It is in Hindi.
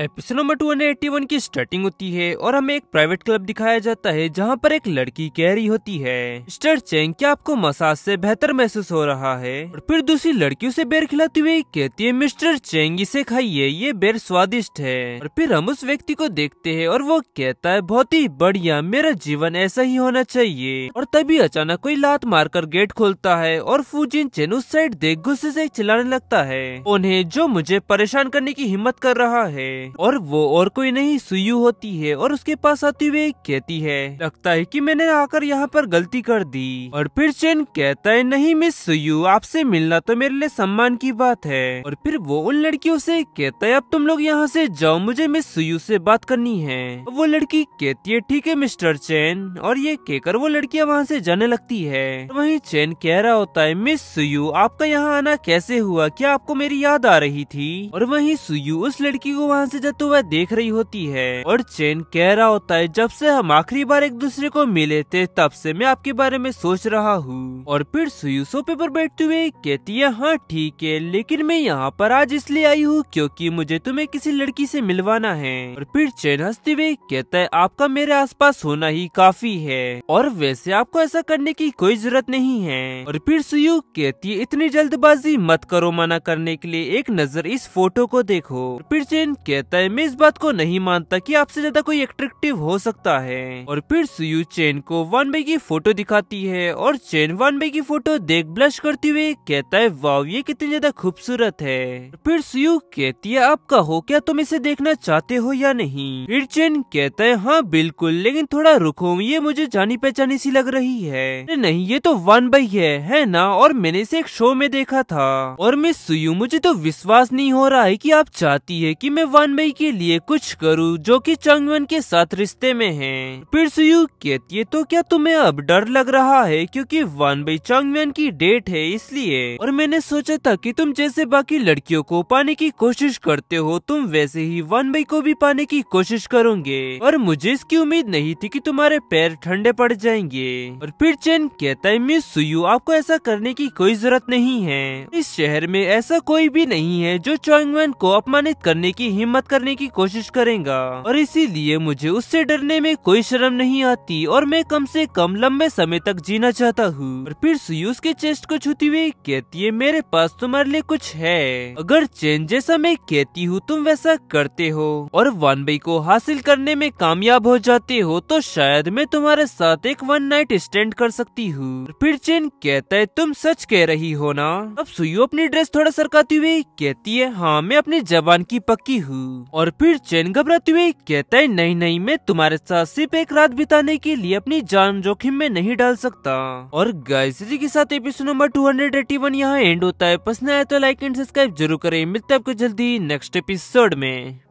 एपिसोड नंबर टू वन की स्टार्टिंग होती है और हमें एक प्राइवेट क्लब दिखाया जाता है जहां पर एक लड़की कह रही होती है मिस्टर चेंग क्या आपको मसाज से बेहतर महसूस हो रहा है और फिर दूसरी लड़की उसे बेर खिलाती हुई कहती है मिस्टर चेंग इसे खाइए ये बेर स्वादिष्ट है और फिर हम उस व्यक्ति को देखते है और वो कहता है बहुत ही बढ़िया मेरा जीवन ऐसा ही होना चाहिए और तभी अचानक कोई लात कर गेट खोलता है और फूजिन चेन उस साइड देख गुस्से ऐसी चिल्लाने लगता है उन्हें जो मुझे परेशान करने की हिम्मत कर रहा है और वो और कोई नहीं सुयू होती है और उसके पास आती हुई कहती है लगता है कि मैंने आकर यहाँ पर गलती कर दी और फिर चैन कहता है नहीं मिस सुयू आपसे मिलना तो मेरे लिए सम्मान की बात है और फिर वो उन लड़कियों से कहता है अब तुम लोग यहाँ से जाओ मुझे मिस सुयू से बात करनी है वो लड़की कहती है ठीक है मिस्टर चैन और ये कहकर वो लड़कियाँ वहाँ से जाने लगती है वही चैन कह रहा होता है मिस सुयू आपका यहाँ आना कैसे हुआ क्या आपको मेरी याद आ रही थी और वही सुयू उस लड़की को वहाँ से जाते तो वह देख रही होती है और चेन कह रहा होता है जब से हम आखिरी बार एक दूसरे को मिले थे तब से मैं आपके बारे में सोच रहा हूँ और फिर सुयु सोफे पर बैठते हुए कहती है हाँ ठीक है लेकिन मैं यहाँ पर आज इसलिए आई हूँ क्योंकि मुझे तुम्हें किसी लड़की से मिलवाना है और फिर चेन हंसते हुए कहता है आपका मेरे आसपास होना ही काफी है और वैसे आपको ऐसा करने की कोई जरूरत नहीं है और फिर सुयु कहती है इतनी जल्दबाजी मत करो मना करने के लिए एक नजर इस फोटो को देखो फिर चेन कहता कहता है मैं इस बात को नहीं मानता कि आपसे ज्यादा कोई एट्रेक्टिव हो सकता है और फिर सुयू चेन को वन बाई की फोटो दिखाती है और चेन बाई की फोटो देख ब्लश करते हुए कहता है वाव ये कितनी ज्यादा खूबसूरत है फिर सुयू कहती है आपका हो क्या तुम इसे देखना चाहते हो या नहीं फिर चेन कहता है हाँ बिल्कुल लेकिन थोड़ा रुको ये मुझे जानी पहचानी सी लग रही है नहीं ये तो वन बाई है है ना और मैंने इसे एक शो में देखा था और मैं सुयू मुझे तो विश्वास नहीं हो रहा है की आप चाहती है की मैं वन चंगनबई के लिए कुछ करूँ जो कि चंगवन के साथ रिश्ते में है फिर सुयू कहती है तो क्या तुम्हें अब डर लग रहा है क्योंकि वानबई चंगवन की डेट है इसलिए और मैंने सोचा था कि तुम जैसे बाकी लड़कियों को पाने की कोशिश करते हो तुम वैसे ही बाई को भी पाने की कोशिश करोगे और मुझे इसकी उम्मीद नहीं थी कि तुम्हारे पैर ठंडे पड़ जाएंगे और फिर चैन कहता है मिस सुयू आपको ऐसा करने की कोई जरूरत नहीं है इस शहर में ऐसा कोई भी नहीं है जो चौंगवन को अपमानित करने की हिम्मत बात करने की कोशिश करेगा और इसीलिए मुझे उससे डरने में कोई शर्म नहीं आती और मैं कम से कम लंबे समय तक जीना चाहता हूँ और फिर सुयू उसके चेस्ट को छूती हुई कहती है मेरे पास तुम्हारे लिए कुछ है अगर चेन जैसा मैं कहती हूँ तुम वैसा करते हो और वन बाई को हासिल करने में कामयाब हो जाते हो तो शायद मैं तुम्हारे साथ एक वन नाइट स्टैंड कर सकती हूँ फिर चेन कहता है तुम सच कह रही हो ना अब सुयू अपनी ड्रेस थोड़ा सरकाती हुई कहती है हाँ मैं अपनी जबान की पक्की हूँ और फिर चैन घबराते हुए कहता है नहीं नहीं मैं तुम्हारे साथ सिर्फ एक रात बिताने के लिए अपनी जान जोखिम में नहीं डाल सकता और गायत्री के साथ episode number two hundred eighty one यहाँ एंड होता है पसंद आया तो लाइक एंड सब्सक्राइब जरूर करें मिलते हैं आपको जल्दी नेक्स्ट एपिसोड में